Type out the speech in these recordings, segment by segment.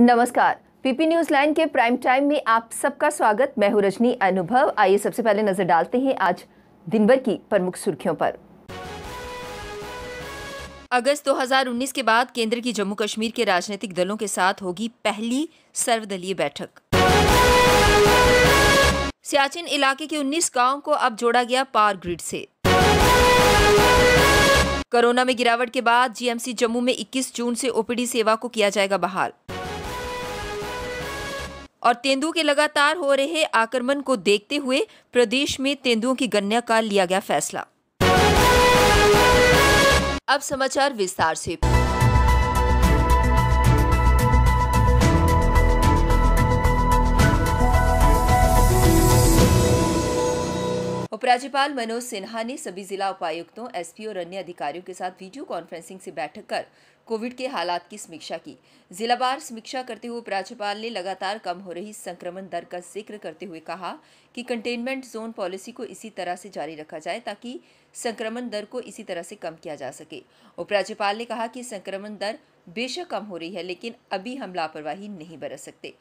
नमस्कार PP news line के prime time में आप सबका स्वागत मैं हूं रजनी अनुभव आइए सबसे पहले नजर डालते हैं आज दिन भर की प्रमुख सुर्खियों पर अगस्त 2019 के बाद केंद्र की जम्मू कश्मीर के राजनीतिक दलों के साथ होगी पहली सर्वदलीय बैठक सियाचिन इलाके के 19 गाँव को अब जोड़ा गया पावर ग्रिड से कोरोना में गिरावट के बाद जीएमसी जम्मू में 21 जून से ओपीडी सेवा को किया जाएगा बहाल और तेंदुओं के लगातार हो रहे आक्रमण को देखते हुए प्रदेश में तेंदुओं की गन्या का लिया गया फैसला अब समाचार विस्तार से उपराज्यपाल मनोज सिन्हा ने सभी जिला उपायुक्तों एसपी और अन्य अधिकारियों के साथ वीडियो कॉन्फ्रेंसिंग से बैठक कर कोविड के हालात की समीक्षा की जिलावार समीक्षा करते हुए उपराज्यपाल ने लगातार कम हो रही संक्रमण दर का जिक्र करते हुए कहा कि कंटेनमेंट जोन पॉलिसी को इसी तरह से जारी रखा जाए ताकि संक्रमण दर को इसी तरह से कम किया जा सके उपराज्यपाल ने कहा कि संक्रमण दर बेशक कम हो रही है लेकिन अभी हम लापरवाही नहीं बरत सकते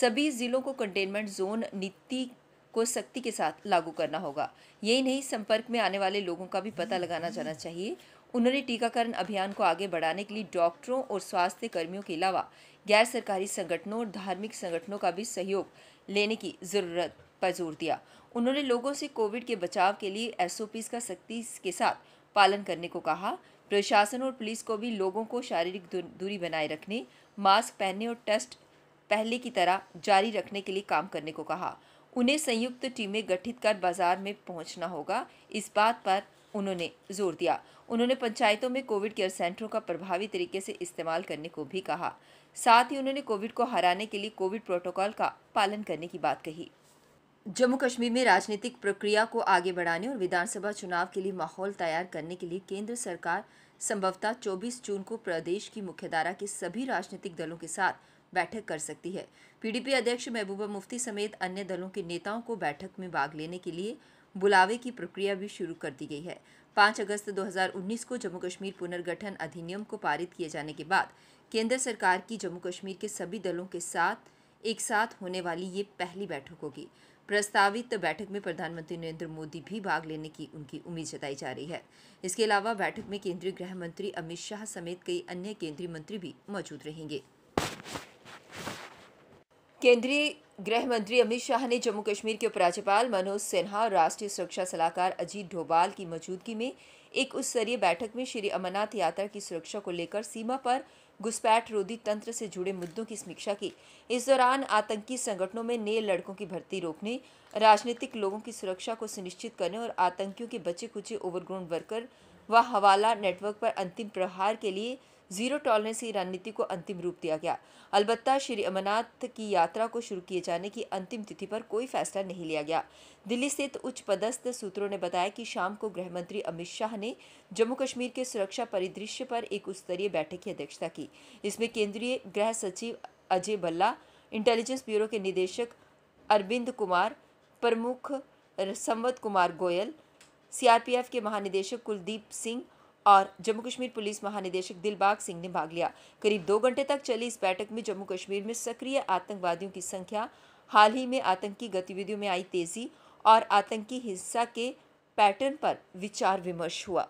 सभी जिलों को कंटेनमेंट जोन नीति को सख्ती के साथ लागू करना होगा यही नहीं संपर्क में आने वाले लोगों का भी पता लगाना जाना चाहिए उन्होंने टीकाकरण अभियान को आगे बढ़ाने के लिए डॉक्टरों और स्वास्थ्य कर्मियों के अलावा गैर सरकारी संगठनों और धार्मिक संगठनों का भी सहयोग लेने की ज़रूरत पर जोर दिया उन्होंने लोगों से कोविड के बचाव के लिए एस का सख्ती के साथ पालन करने को कहा प्रशासन और पुलिस को भी लोगों को शारीरिक दूरी बनाए रखने मास्क पहनने और टेस्ट पहले की तरह जारी रखने के लिए काम करने को कहा उन्हें संयुक्त टीमें गठित कर बाजार में पहुंचना होगा इस बात पर उन्होंने जोर दिया उन्होंने पंचायतों में कोविड केयर सेंटरों का प्रभावी तरीके से इस्तेमाल करने को भी कहा साथ ही उन्होंने कोविड को हराने के लिए कोविड प्रोटोकॉल का पालन करने की बात कही जम्मू कश्मीर में राजनीतिक प्रक्रिया को आगे बढ़ाने और विधानसभा चुनाव के लिए माहौल तैयार करने के लिए केंद्र सरकार संभवतः 24 जून को प्रदेश की मुख्यधारा के सभी राजनीतिक दलों के साथ बैठक कर सकती है पीडीपी अध्यक्ष महबूबा मुफ्ती समेत अन्य दलों के नेताओं को बैठक में भाग लेने के लिए बुलावे की प्रक्रिया भी शुरू कर दी गई है पाँच अगस्त 2019 को जम्मू कश्मीर पुनर्गठन अधिनियम को पारित किए जाने के बाद केंद्र सरकार की जम्मू कश्मीर के सभी दलों के साथ एक साथ होने वाली ये पहली बैठक होगी प्रस्तावित बैठक में प्रधानमंत्री नरेंद्र मोदी भी भाग लेने की उनकी उम्मीद जताई जा रही है इसके अलावा बैठक में केंद्रीय गृह मंत्री अमित शाह समेत कई अन्य केंद्रीय मंत्री भी मौजूद रहेंगे केंद्रीय गृह मंत्री अमित शाह ने जम्मू कश्मीर के उपराज्यपाल मनोज सिन्हा और राष्ट्रीय सुरक्षा सलाहकार अजीत डोभाल की मौजूदगी में एक उच्च स्तरीय बैठक में श्री अमरनाथ यात्रा की सुरक्षा को लेकर सीमा पर घुसपैठ रोधी तंत्र से जुड़े मुद्दों की समीक्षा की इस दौरान आतंकी संगठनों में नए लड़कों की भर्ती रोकने राजनीतिक लोगों की सुरक्षा को सुनिश्चित करने और आतंकियों के बचे कुचे ओवरग्राउंड वर्कर व हवाला नेटवर्क पर अंतिम प्रहार के लिए जीरो टॉलरेंस की रणनीति को अंतिम रूप दिया गया अलबत्ता श्री अमरनाथ की यात्रा को शुरू किए जाने की अंतिम तिथि पर कोई फैसला नहीं लिया गया दिल्ली स्थित उच्च पदस्थ सूत्रों ने बताया कि शाम को गृह मंत्री अमित शाह ने जम्मू कश्मीर के सुरक्षा परिदृश्य पर एक उच्च स्तरीय बैठक की अध्यक्षता की इसमें केंद्रीय गृह सचिव अजय भल्ला इंटेलिजेंस ब्यूरो के निदेशक अरविंद कुमार प्रमुख संवत कुमार गोयल सीआरपीएफ के महानिदेशक कुलदीप सिंह और जम्मू कश्मीर पुलिस महानिदेशक दिलबाग सिंह ने भाग लिया करीब दो घंटे तक चली इस बैठक में जम्मू कश्मीर में सक्रिय आतंकवादियों की संख्या हाल ही में आतंकी गतिविधियों में आई तेजी और आतंकी हिंसा के पैटर्न पर विचार विमर्श हुआ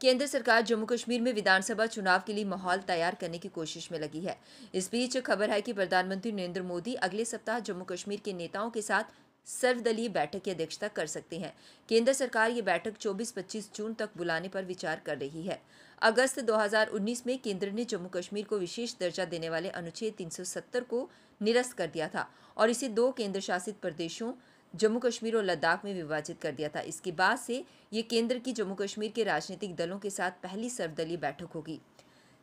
केंद्र सरकार जम्मू कश्मीर में विधानसभा चुनाव के लिए माहौल तैयार करने की कोशिश में लगी है इस बीच खबर है कि प्रधानमंत्री नरेंद्र मोदी अगले सप्ताह जम्मू कश्मीर के नेताओं के साथ सर्वदलीय बैठक की अध्यक्षता कर सकते हैं केंद्र सरकार ये बैठक 24-25 जून तक बुलाने पर विचार कर रही है अगस्त 2019 में केंद्र ने जम्मू कश्मीर को विशेष दर्जा देने वाले अनुच्छेद 370 को निरस्त कर दिया था और इसे दो केंद्र शासित प्रदेशों जम्मू कश्मीर और लद्दाख में विभाजित कर दिया था इसके बाद से ये केंद्र की जम्मू कश्मीर के राजनीतिक दलों के साथ पहली सर्वदलीय बैठक होगी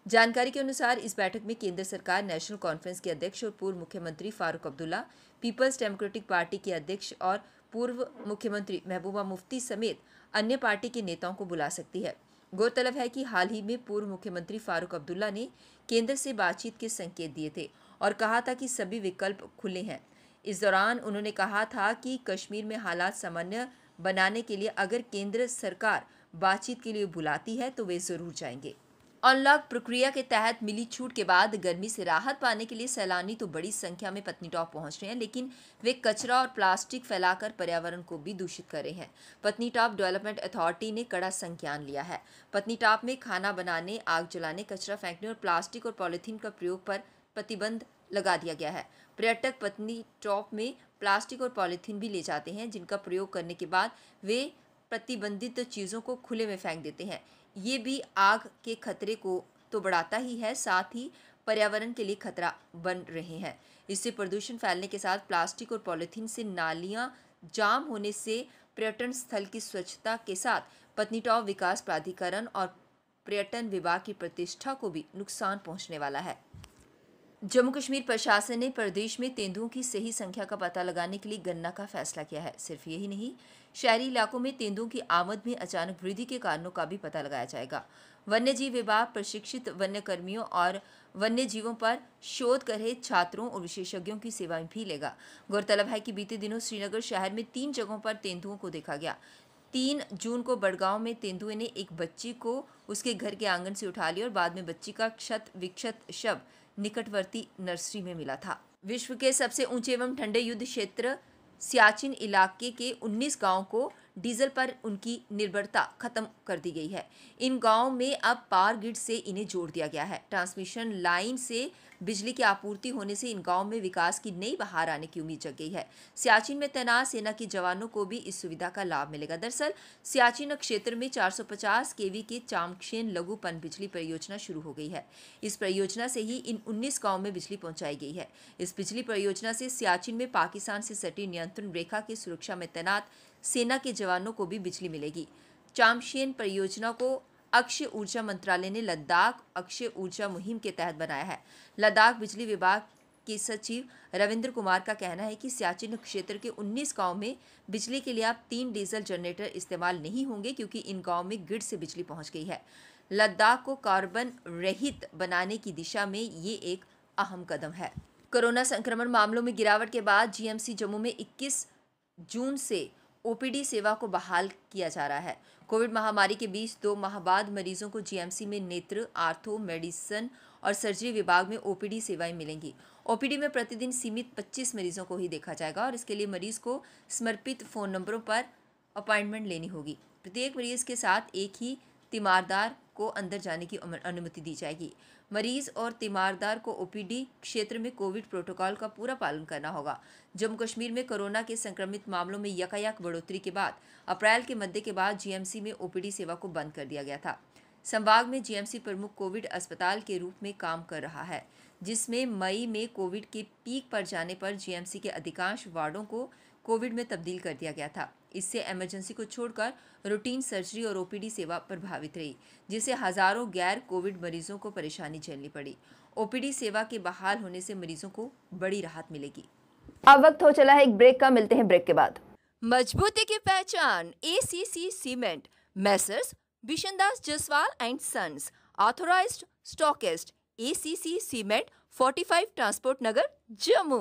जानकारी के अनुसार इस बैठक में केंद्र सरकार नेशनल कॉन्फ्रेंस के अध्यक्ष और पूर्व मुख्यमंत्री Farooq Abdullah Peoples Democratic Party के अध्यक्ष और पूर्व मुख्यमंत्री महबूबा मुफ्ती समेत अन्य पार्टी के नेताओं को बुला सकती है गौरतलब है कि हाल ही में पूर्व मुख्यमंत्री फारूक अब्दुल्ला ने केंद्र से बातचीत के संकेत दिए थे और कहा था कि सभी विकल्प खुले हैं इस दौरान उन्होंने कहा था कि कश्मीर में हालात सामान्य बनाने के लिए अगर केंद्र सरकार बातचीत के लिए बुलाती है तो वे ज़रूर जाएंगे अनलॉक प्रक्रिया के तहत मिली छूट के बाद गर्मी से राहत पाने के लिए सैलानी तो बड़ी संख्या में पत्नीटॉप पहुंच रहे हैं लेकिन वे कचरा और प्लास्टिक फैलाकर पर्यावरण को भी दूषित कर रहे हैं पत्नीटॉप डेवलपमेंट अथॉरिटी ने कड़ा संज्ञान लिया है पत्नीटॉप में खाना बनाने आग जलाने कचरा फेंकने और प्लास्टिक और पॉलीथीन का प्रयोग पर प्रतिबंध लगा दिया गया है पर्यटक पत्नी टॉप में प्लास्टिक और पॉलीथीन भी ले जाते हैं जिनका प्रयोग करने के बाद वे प्रतिबंधित चीज़ों को खुले में फेंक देते हैं ये भी आग के खतरे को तो बढ़ाता ही है साथ ही पर्यावरण के लिए खतरा बन रहे हैं इससे प्रदूषण फैलने के साथ प्लास्टिक और पॉलीथीन से नालियाँ जाम होने से पर्यटन स्थल की स्वच्छता के साथ पत्नीटॉप विकास प्राधिकरण और पर्यटन विभाग की प्रतिष्ठा को भी नुकसान पहुंचने वाला है जम्मू कश्मीर प्रशासन ने प्रदेश में तेंदुओं की सही संख्या का पता लगाने के लिए गन्ना का फैसला किया है सिर्फ यही नहीं शहरी इलाकों में तेंदुओं की आमद में अचानक वृद्धि के कारणों का भी पता लगाया जाएगा वन्य जीव विभाग प्रशिक्षित वन्य कर्मियों और वन्य जीवों पर शोध कर रहे छात्रों और विशेषज्ञों की सेवाएं भी लेगा गौरतलब है कि बीते दिनों श्रीनगर शहर में तीन जगहों पर तेंदुओं को देखा गया तीन जून को बड़गांव में तेंदुए ने एक बच्ची को उसके घर के आंगन से उठा लिया और बाद में बच्ची का क्षत विक्षत शव निकटवर्ती नर्सरी में मिला था विश्व के सबसे ऊंचे एवं ठंडे युद्ध क्षेत्र सियाचिन इलाके के 19 गांवों को डीजल पर उनकी निर्भरता खत्म कर दी गई है इन गांवों में अब पावर ग्रिड से इन्हें जोड़ दिया गया है ट्रांसमिशन लाइन से बिजली की आपूर्ति होने से इन गाँव में विकास की नई बहार आने की उम्मीद जग गई है सियाचिन में तैनात सेना के जवानों को भी इस सुविधा का लाभ मिलेगा दरअसल सियाचिन क्षेत्र में 450 केवी की चामक्षेन लघु पन बिजली परियोजना शुरू हो गई है इस परियोजना से ही इन उन्नीस गाँव में बिजली पहुंचाई गई है इस बिजली परियोजना से सियाचिन में पाकिस्तान से सटी नियंत्रण रेखा की सुरक्षा में तैनात सेना के जवानों को भी बिजली मिलेगी चामशेन परियोजना को अक्षय ऊर्जा मंत्रालय ने लद्दाख अक्षय ऊर्जा मुहिम के तहत बनाया है लद्दाख बिजली विभाग के सचिव रविंद्र कुमार का कहना है कि सियाचिन क्षेत्र के 19 गांव में बिजली के लिए अब तीन डीजल जनरेटर इस्तेमाल नहीं होंगे क्योंकि इन गांव में ग्रिड से बिजली पहुंच गई है लद्दाख को कार्बन रहित बनाने की दिशा में ये एक अहम कदम है कोरोना संक्रमण मामलों में गिरावट के बाद जीएमसी जम्मू में 21 जून से ओपीडी सेवा को बहाल किया जा रहा है कोविड महामारी के बीच दो माह बाद मरीजों को जीएमसी में नेत्र आर्थो मेडिसन और सर्जरी विभाग में ओपीडी सेवाएं मिलेंगी ओपीडी में प्रतिदिन सीमित 25 मरीजों को ही देखा जाएगा और इसके लिए मरीज को समर्पित फ़ोन नंबरों पर अपॉइंटमेंट लेनी होगी प्रत्येक मरीज के साथ एक ही तीमारदार को अंदर जाने की अनुमति दी जाएगी मरीज और तीमारदार को ओपीडी क्षेत्र में कोविड प्रोटोकॉल का पूरा पालन करना होगा जम्मू कश्मीर में कोरोना के संक्रमित मामलों में यकायक बढ़ोतरी के बाद अप्रैल के मध्य के बाद जीएमसी में ओपीडी सेवा को बंद कर दिया गया था संभाग में जीएमसी प्रमुख कोविड अस्पताल के रूप में काम कर रहा है जिसमें मई में कोविड के पीक पर जाने पर जीएमसी के अधिकांश वार्डों को कोविड में तब्दील कर दिया गया था इससे एमरजेंसी को छोड़कर रूटीन सर्जरी और ओपीडी सेवा प्रभावित रही जिससे हजारों गैर कोविड मरीजों को परेशानी झेलनी पड़ी ओपीडी सेवा के बहाल होने से मरीजों को बड़ी राहत मिलेगी अब वक्त हो चला है एक ब्रेक का मिलते हैं ब्रेक के बाद मजबूती की पहचान A C C cement messrs Bishandas Jaswal and sons authorise stockist A C C cement forty five transport Nagar Jammu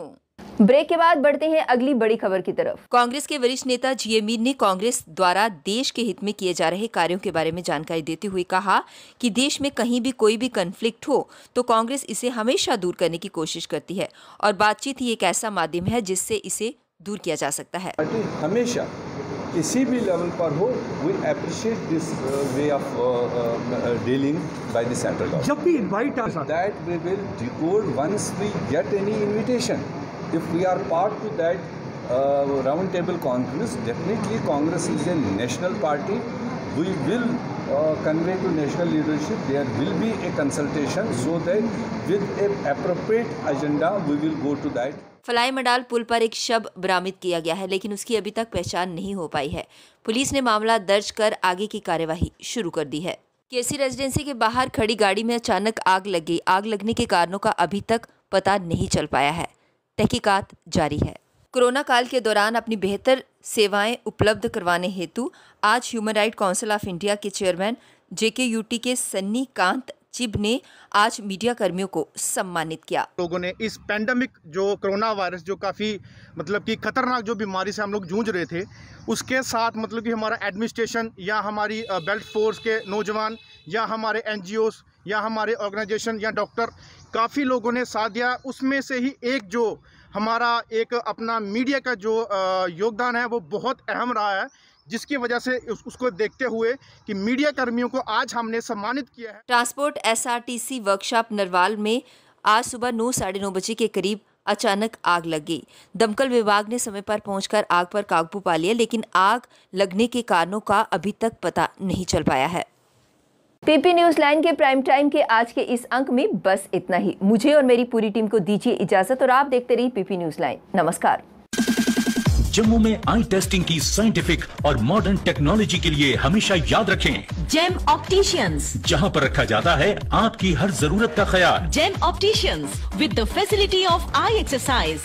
break के बाद बढ़ते हैं अगली बड़ी खबर की तरफ कांग्रेस के वरिष्ठ नेता जी मीर ने कांग्रेस द्वारा देश के हित में किए जा रहे कार्यों के बारे में जानकारी देते हुए कहा कि देश में कहीं भी कोई भी कन्फ्लिक्ट हो तो कांग्रेस इसे हमेशा दूर करने की कोशिश करती है और बातचीत ही एक ऐसा माध्यम है जिससे इसे दूर किया जा सकता है हमेशा किसी भी लेवल पर हो we appreciate this way of dealing by the central government जब भी invite that we will decode once we get any invitation if we are part to that uh, round table congress definitely congress is a national party we will uh, convey to national leadership there will be a consultation so that with a appropriate agenda we will go to that फलाई मडाल पुल पर एक शव बरामद किया गया है लेकिन उसकी अभी तक पहचान नहीं हो पाई है पुलिस ने मामला दर्ज कर आगे की कार्यवाही शुरू कर दी है केसी रेजिडेंसी के बाहर खड़ी गाड़ी में अचानक आग लग गई आग लगने के कारणों का अभी तक पता नहीं चल पाया है तहकीकात जारी है कोरोना काल के दौरान अपनी बेहतर सेवाएं उपलब्ध करवाने हेतु आज human right council of India के चेयरमैन जेके यूटी के सन्नी कांत चिब ने आज मीडिया कर्मियों को सम्मानित किया लोगों ने इस पैंडमिक जो कोरोना वायरस जो काफ़ी मतलब कि खतरनाक जो बीमारी से हम लोग जूझ रहे थे उसके साथ मतलब कि हमारा एडमिनिस्ट्रेशन या हमारी बेल्ट फोर्स के नौजवान या हमारे एन या हमारे ऑर्गेनाइजेशन या डॉक्टर काफ़ी लोगों ने साथ दिया उसमें से ही एक जो हमारा एक अपना मीडिया का जो योगदान है वो बहुत अहम रहा है जिसकी वजह से उस, उसको देखते हुए कि मीडिया कर्मियों को आज हमने सम्मानित किया है ट्रांसपोर्ट एसआरटीसी वर्कशॉप नरवाल में आज सुबह नौ साढ़े नौ बजे के करीब अचानक आग लग गई दमकल विभाग ने समय पर पहुंचकर आग पर काबू पा लिया लेकिन आग लगने के कारणों का अभी तक पता नहीं चल पाया है पीपी न्यूज लाइन के प्राइम टाइम के आज के इस अंक में बस इतना ही मुझे और मेरी पूरी टीम को दीजिए इजाजत और आप देखते रहिए पीपी न्यूज लाइन नमस्कार जम्मू में आई टेस्टिंग की साइंटिफिक और मॉडर्न टेक्नोलॉजी के लिए हमेशा याद रखें जेम ऑप्टिशियंस जहां पर रखा जाता है आपकी हर जरूरत का ख्याल Gem opticians with the facility of eye exercise